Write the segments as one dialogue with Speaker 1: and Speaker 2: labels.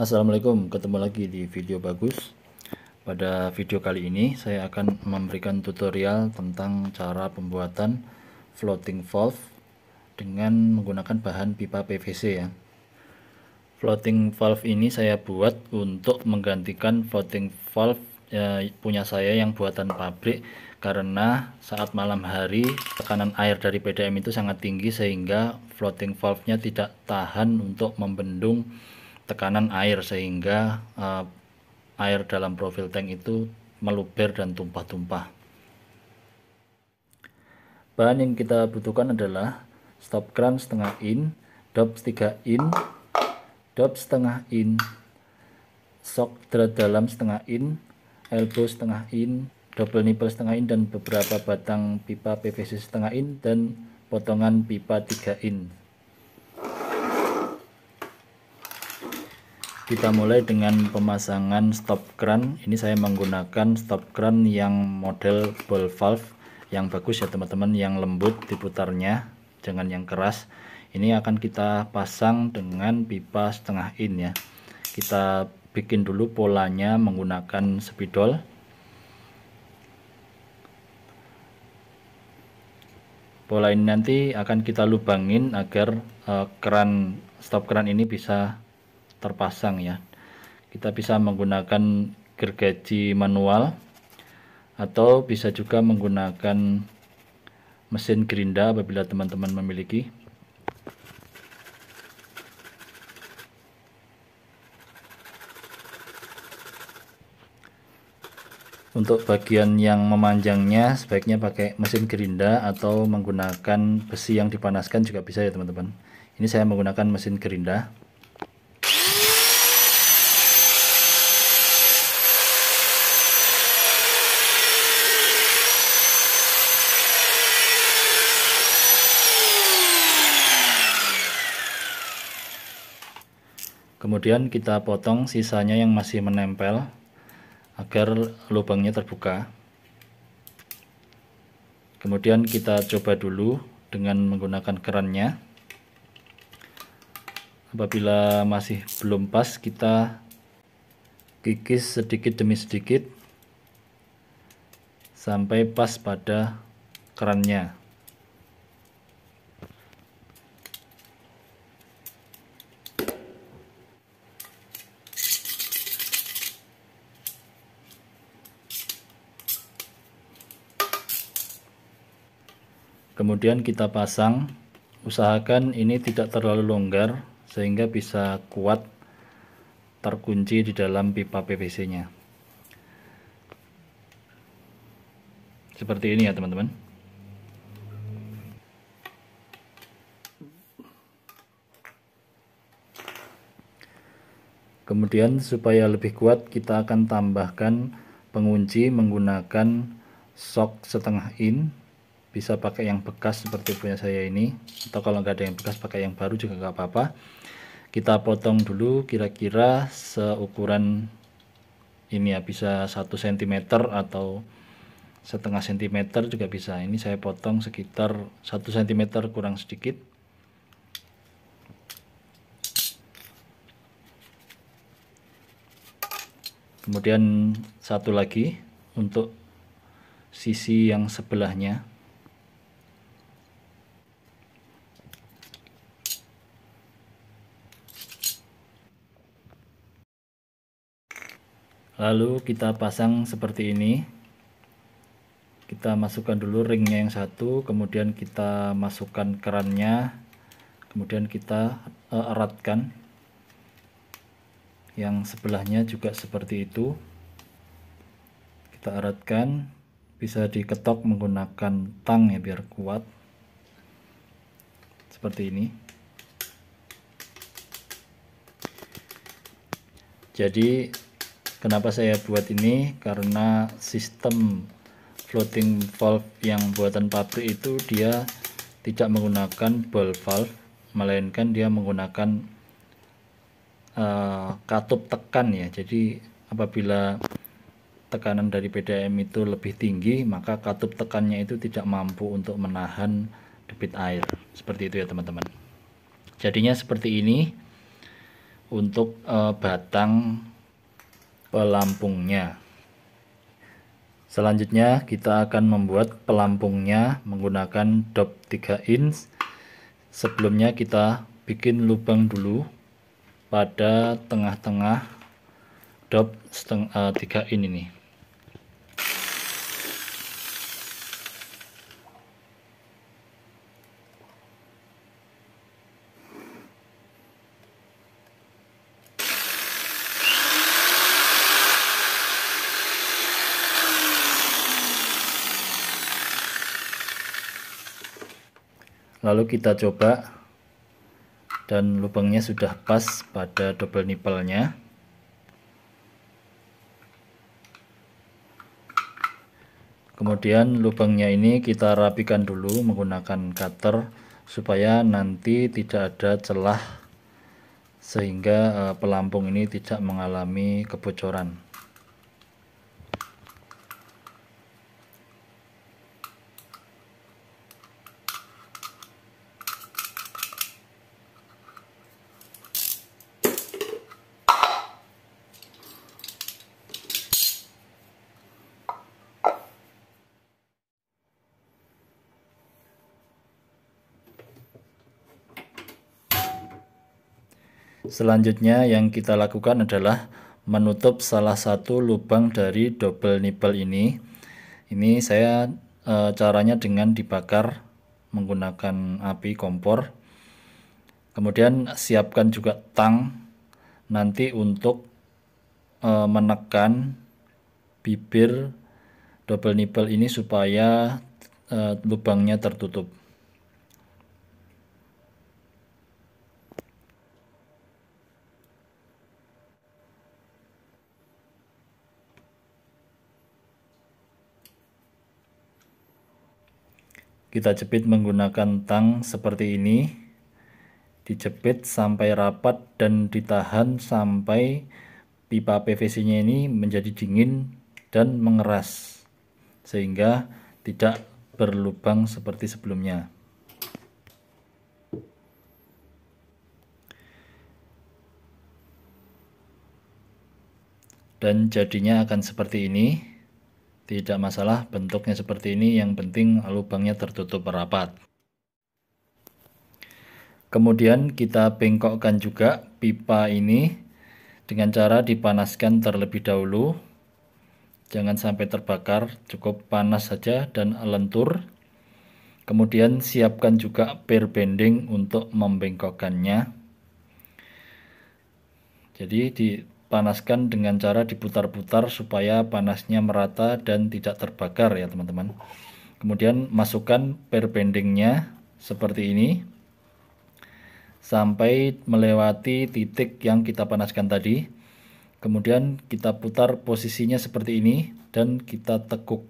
Speaker 1: Assalamualaikum, ketemu lagi di video bagus. Pada video kali ini saya akan memberikan tutorial tentang cara pembuatan floating valve dengan menggunakan bahan pipa PVC ya. Floating valve ini saya buat untuk menggantikan floating valve ya, punya saya yang buatan pabrik karena saat malam hari tekanan air dari PDM itu sangat tinggi sehingga floating valve-nya tidak tahan untuk membendung tekanan air sehingga uh, air dalam profil tank itu meluber dan tumpah-tumpah. Bahan yang kita butuhkan adalah stop kran setengah in, dop 3 in, dop setengah in, sok drat dalam setengah in, elbow setengah in, double nipple setengah in, dan beberapa batang pipa PVC setengah in, dan potongan pipa 3 in kita mulai dengan pemasangan stop kran ini saya menggunakan stop kran yang model ball valve yang bagus ya teman-teman yang lembut diputarnya jangan yang keras ini akan kita pasang dengan pipa setengah in ya kita bikin dulu polanya menggunakan spidol pola ini nanti akan kita lubangin agar uh, keran stop keran ini bisa terpasang ya kita bisa menggunakan gergaji manual atau bisa juga menggunakan mesin gerinda apabila teman-teman memiliki untuk bagian yang memanjangnya sebaiknya pakai mesin gerinda atau menggunakan besi yang dipanaskan juga bisa ya teman-teman ini saya menggunakan mesin gerinda kemudian kita potong sisanya yang masih menempel agar lubangnya terbuka kemudian kita coba dulu dengan menggunakan kerannya apabila masih belum pas kita kikis sedikit demi sedikit sampai pas pada kerannya kemudian kita pasang usahakan ini tidak terlalu longgar sehingga bisa kuat terkunci di dalam pipa PVC nya seperti ini ya teman-teman Kemudian supaya lebih kuat kita akan tambahkan pengunci menggunakan sok setengah in bisa pakai yang bekas seperti punya saya ini atau kalau nggak ada yang bekas pakai yang baru juga nggak apa-apa kita potong dulu kira-kira seukuran ini ya bisa satu cm atau setengah sentimeter juga bisa ini saya potong sekitar satu sentimeter kurang sedikit kemudian satu lagi untuk sisi yang sebelahnya lalu kita pasang seperti ini kita masukkan dulu ringnya yang satu kemudian kita masukkan kerannya kemudian kita eh, eratkan yang sebelahnya juga seperti itu kita eratkan bisa diketok menggunakan tang ya biar kuat seperti ini jadi kenapa saya buat ini karena sistem floating valve yang buatan pabrik itu dia tidak menggunakan ball valve melainkan dia menggunakan uh, katup tekan ya jadi apabila tekanan dari PDM itu lebih tinggi maka katup tekannya itu tidak mampu untuk menahan debit air seperti itu ya teman-teman jadinya seperti ini untuk uh, batang pelampungnya. Selanjutnya kita akan membuat pelampungnya menggunakan dop 3 inch. Sebelumnya kita bikin lubang dulu pada tengah-tengah dop setengah, eh, uh, 3 inch ini. lalu kita coba dan lubangnya sudah pas pada double nipple-nya. kemudian lubangnya ini kita rapikan dulu menggunakan cutter supaya nanti tidak ada celah sehingga eh, pelampung ini tidak mengalami kebocoran Selanjutnya yang kita lakukan adalah menutup salah satu lubang dari double nipple ini. Ini saya e, caranya dengan dibakar menggunakan api kompor. Kemudian siapkan juga tang nanti untuk e, menekan bibir double nipple ini supaya e, lubangnya tertutup. kita jepit menggunakan tang seperti ini dijepit sampai rapat dan ditahan sampai pipa PVC nya ini menjadi dingin dan mengeras sehingga tidak berlubang seperti sebelumnya dan jadinya akan seperti ini tidak masalah bentuknya seperti ini, yang penting lubangnya tertutup rapat. Kemudian kita bengkokkan juga pipa ini dengan cara dipanaskan terlebih dahulu. Jangan sampai terbakar, cukup panas saja dan lentur. Kemudian siapkan juga pair bending untuk membengkokkannya. Jadi di panaskan dengan cara diputar-putar supaya panasnya merata dan tidak terbakar ya teman-teman kemudian masukkan per bendingnya seperti ini sampai melewati titik yang kita panaskan tadi kemudian kita putar posisinya seperti ini dan kita tekuk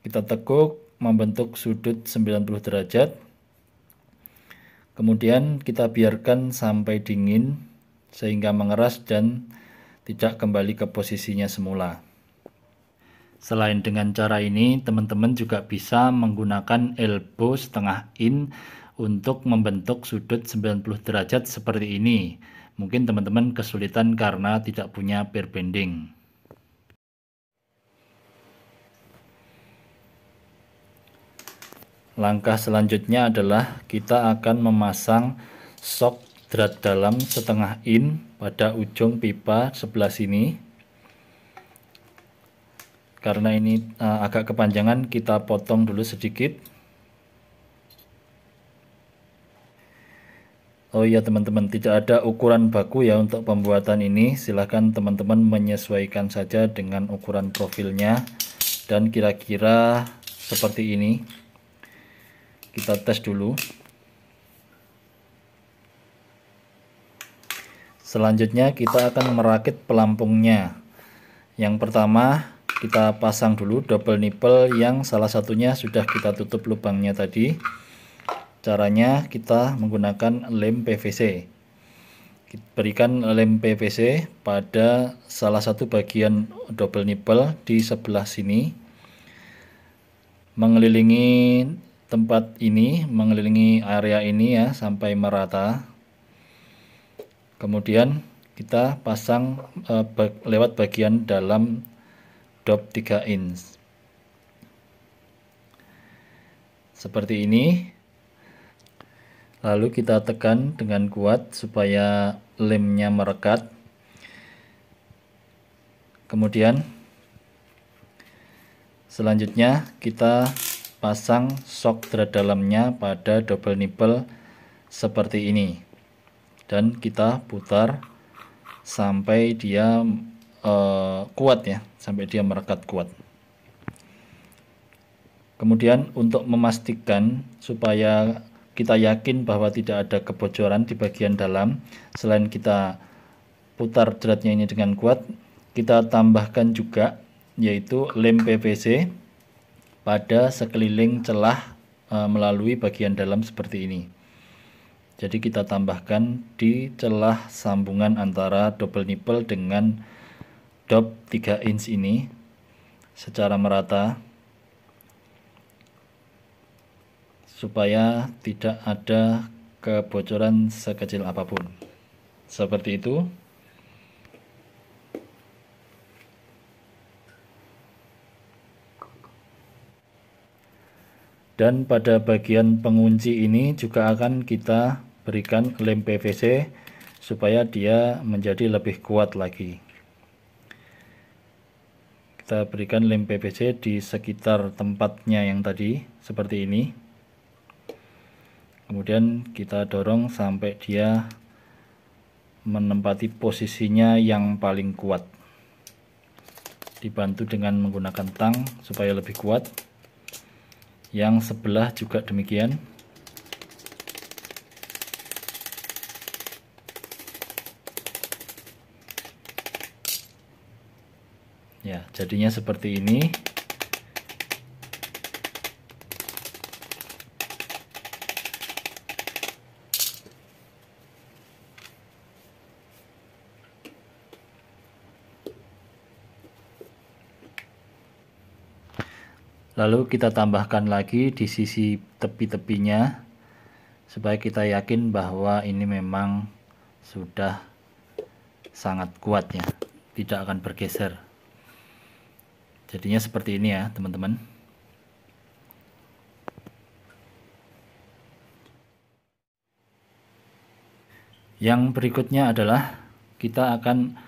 Speaker 1: kita tekuk membentuk sudut 90 derajat Kemudian kita biarkan sampai dingin sehingga mengeras dan tidak kembali ke posisinya semula. Selain dengan cara ini, teman-teman juga bisa menggunakan elbow setengah in untuk membentuk sudut 90 derajat seperti ini. Mungkin teman-teman kesulitan karena tidak punya pair bending. Langkah selanjutnya adalah kita akan memasang sok drat dalam setengah in pada ujung pipa sebelah sini. Karena ini eh, agak kepanjangan, kita potong dulu sedikit. Oh iya teman-teman, tidak ada ukuran baku ya untuk pembuatan ini. Silahkan teman-teman menyesuaikan saja dengan ukuran profilnya. Dan kira-kira seperti ini kita tes dulu selanjutnya kita akan merakit pelampungnya yang pertama kita pasang dulu double nipple yang salah satunya sudah kita tutup lubangnya tadi caranya kita menggunakan lem PVC berikan lem PVC pada salah satu bagian double nipple di sebelah sini mengelilingi tempat ini mengelilingi area ini ya sampai merata kemudian kita pasang e, bag, lewat bagian dalam dop 3 inch seperti ini lalu kita tekan dengan kuat supaya lemnya merekat kemudian selanjutnya kita pasang sok thread dalamnya pada double nipple seperti ini dan kita putar sampai dia uh, kuat ya sampai dia merekat kuat kemudian untuk memastikan supaya kita yakin bahwa tidak ada kebocoran di bagian dalam selain kita putar dratnya ini dengan kuat kita tambahkan juga yaitu lem PVC pada sekeliling celah e, melalui bagian dalam seperti ini. Jadi kita tambahkan di celah sambungan antara double nipple dengan dop 3 inch ini secara merata supaya tidak ada kebocoran sekecil apapun. Seperti itu. dan pada bagian pengunci ini juga akan kita berikan lem PVC supaya dia menjadi lebih kuat lagi kita berikan lem PVC di sekitar tempatnya yang tadi seperti ini kemudian kita dorong sampai dia menempati posisinya yang paling kuat dibantu dengan menggunakan tang supaya lebih kuat yang sebelah juga demikian ya jadinya seperti ini lalu kita tambahkan lagi di sisi tepi-tepinya supaya kita yakin bahwa ini memang sudah sangat kuat ya tidak akan bergeser jadinya seperti ini ya teman-teman yang berikutnya adalah kita akan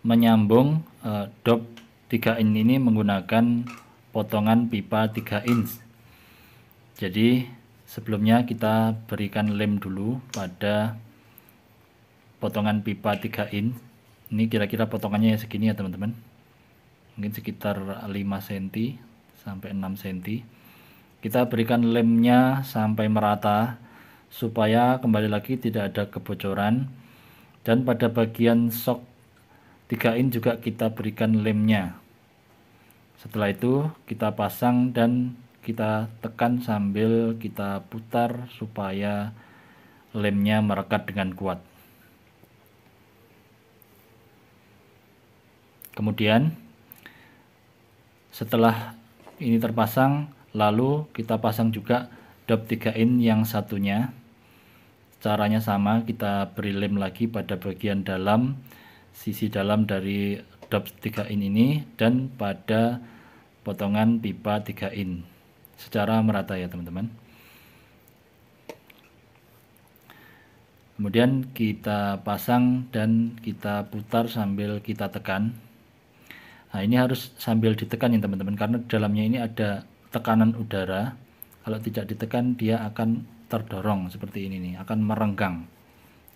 Speaker 1: menyambung eh, dop 3 in ini menggunakan potongan pipa 3 inch jadi sebelumnya kita berikan lem dulu pada potongan pipa 3 inch ini kira-kira potongannya segini ya teman-teman mungkin sekitar 5 cm sampai 6 cm kita berikan lemnya sampai merata supaya kembali lagi tidak ada kebocoran dan pada bagian sok 3 in juga kita berikan lemnya setelah itu kita pasang dan kita tekan sambil kita putar supaya lemnya merekat dengan kuat kemudian setelah ini terpasang lalu kita pasang juga dop 3 in yang satunya caranya sama kita beri lem lagi pada bagian dalam sisi dalam dari dop 3 in ini dan pada potongan pipa 3 in secara merata ya teman-teman kemudian kita pasang dan kita putar sambil kita tekan nah ini harus sambil ditekan ya teman-teman karena dalamnya ini ada tekanan udara kalau tidak ditekan dia akan terdorong seperti ini nih akan merenggang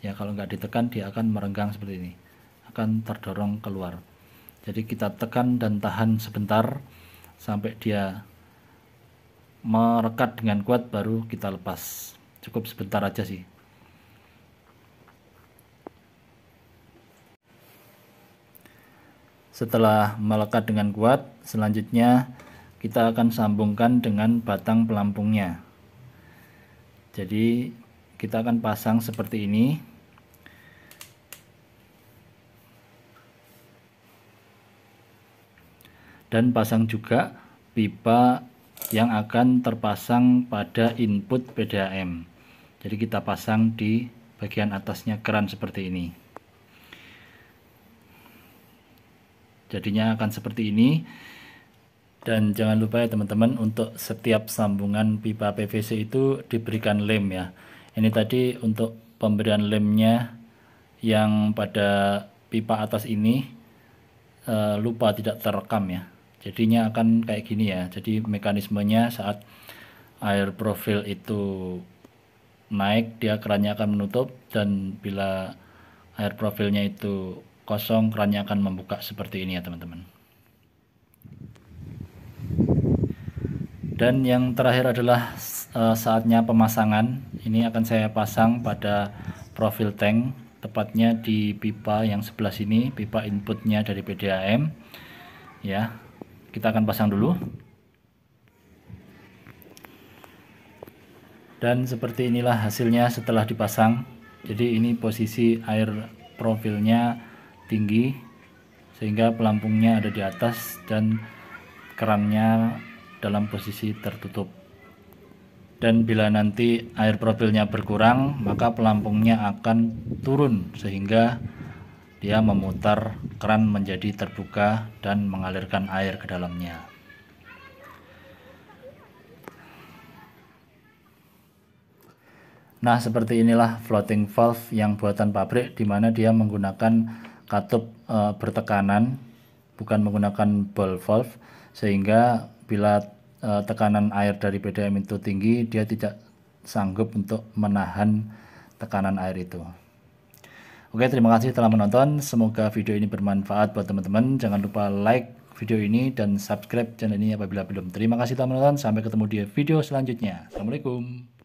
Speaker 1: ya kalau nggak ditekan dia akan merenggang seperti ini akan terdorong keluar jadi kita tekan dan tahan sebentar sampai dia merekat dengan kuat baru kita lepas cukup sebentar aja sih setelah melekat dengan kuat selanjutnya kita akan sambungkan dengan batang pelampungnya jadi kita akan pasang seperti ini dan pasang juga pipa yang akan terpasang pada input PDAM jadi kita pasang di bagian atasnya keran seperti ini jadinya akan seperti ini dan jangan lupa ya teman-teman untuk setiap sambungan pipa PVC itu diberikan lem ya ini tadi untuk pemberian lemnya yang pada pipa atas ini eh, lupa tidak terekam ya jadinya akan kayak gini ya jadi mekanismenya saat air profil itu naik dia kerannya akan menutup dan bila air profilnya itu kosong kerannya akan membuka seperti ini ya teman-teman dan yang terakhir adalah eh, saatnya pemasangan ini akan saya pasang pada profil tank tepatnya di pipa yang sebelah sini pipa inputnya dari PDAM ya kita akan pasang dulu dan seperti inilah hasilnya setelah dipasang jadi ini posisi air profilnya tinggi sehingga pelampungnya ada di atas dan kerannya dalam posisi tertutup dan bila nanti air profilnya berkurang maka pelampungnya akan turun sehingga dia memutar keran menjadi terbuka dan mengalirkan air ke dalamnya. Nah, seperti inilah floating valve yang buatan pabrik di mana dia menggunakan katup e, bertekanan bukan menggunakan ball valve sehingga bila e, tekanan air dari PDM itu tinggi dia tidak sanggup untuk menahan tekanan air itu. Oke, terima kasih telah menonton. Semoga video ini bermanfaat buat teman-teman. Jangan lupa like video ini dan subscribe channel ini apabila belum. Terima kasih telah menonton. Sampai ketemu di video selanjutnya. Assalamualaikum.